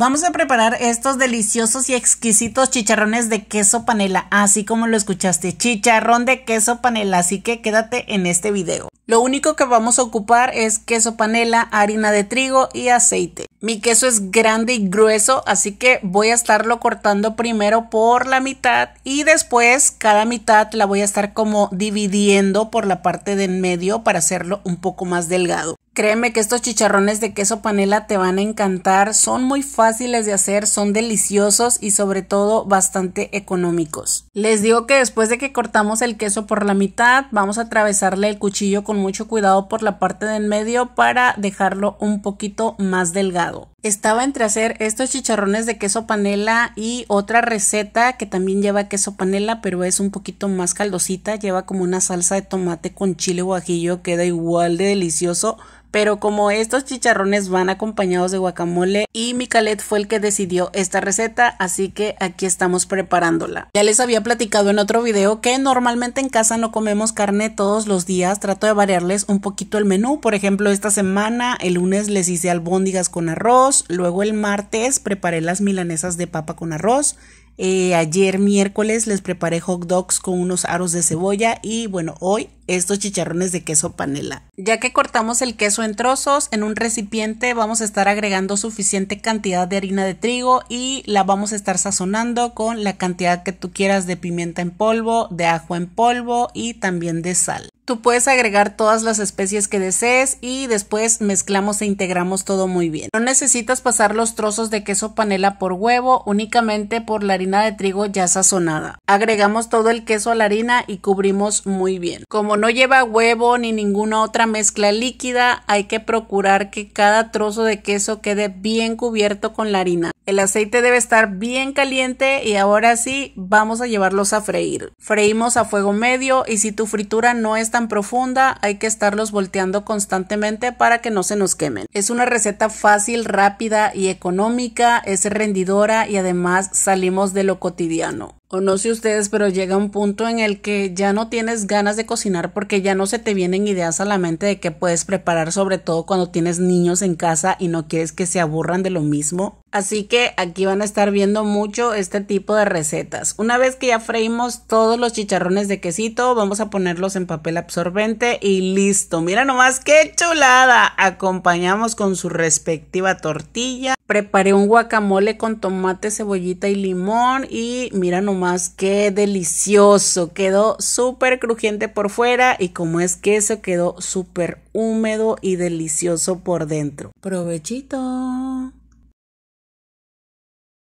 Vamos a preparar estos deliciosos y exquisitos chicharrones de queso panela, así como lo escuchaste, chicharrón de queso panela, así que quédate en este video. Lo único que vamos a ocupar es queso panela, harina de trigo y aceite. Mi queso es grande y grueso, así que voy a estarlo cortando primero por la mitad y después cada mitad la voy a estar como dividiendo por la parte de en medio para hacerlo un poco más delgado. Créeme que estos chicharrones de queso panela te van a encantar, son muy fáciles de hacer, son deliciosos y sobre todo bastante económicos. Les digo que después de que cortamos el queso por la mitad, vamos a atravesarle el cuchillo con mucho cuidado por la parte de en medio para dejarlo un poquito más delgado. Estaba entre hacer estos chicharrones de queso panela y otra receta que también lleva queso panela, pero es un poquito más caldosita, lleva como una salsa de tomate con chile guajillo, queda igual de delicioso. Pero como estos chicharrones van acompañados de guacamole y mi calet fue el que decidió esta receta, así que aquí estamos preparándola. Ya les había platicado en otro video que normalmente en casa no comemos carne todos los días, trato de variarles un poquito el menú, por ejemplo esta semana el lunes les hice albóndigas con arroz, luego el martes preparé las milanesas de papa con arroz, eh, ayer miércoles les preparé hot dogs con unos aros de cebolla y bueno, hoy estos chicharrones de queso panela. Ya que cortamos el queso en trozos, en un recipiente vamos a estar agregando suficiente cantidad de harina de trigo y la vamos a estar sazonando con la cantidad que tú quieras de pimienta en polvo, de ajo en polvo y también de sal. Tú puedes agregar todas las especies que desees y después mezclamos e integramos todo muy bien. No necesitas pasar los trozos de queso panela por huevo, únicamente por la harina de trigo ya sazonada. Agregamos todo el queso a la harina y cubrimos muy bien. Como no lleva huevo ni ninguna otra mezcla líquida, hay que procurar que cada trozo de queso quede bien cubierto con la harina. El aceite debe estar bien caliente y ahora sí vamos a llevarlos a freír. Freímos a fuego medio y si tu fritura no es tan profunda hay que estarlos volteando constantemente para que no se nos quemen. Es una receta fácil, rápida y económica, es rendidora y además salimos de lo cotidiano. O no sé ustedes, pero llega un punto en el que ya no tienes ganas de cocinar porque ya no se te vienen ideas a la mente de qué puedes preparar, sobre todo cuando tienes niños en casa y no quieres que se aburran de lo mismo así que aquí van a estar viendo mucho este tipo de recetas. Una vez que ya freímos todos los chicharrones de quesito, vamos a ponerlos en papel absorbente y listo. Mira nomás qué chulada. Acompañamos con su respectiva tortilla. Preparé un guacamole con tomate, cebollita y limón y mira nomás qué delicioso. Quedó súper crujiente por fuera y como es queso quedó súper húmedo y delicioso por dentro. Provechito.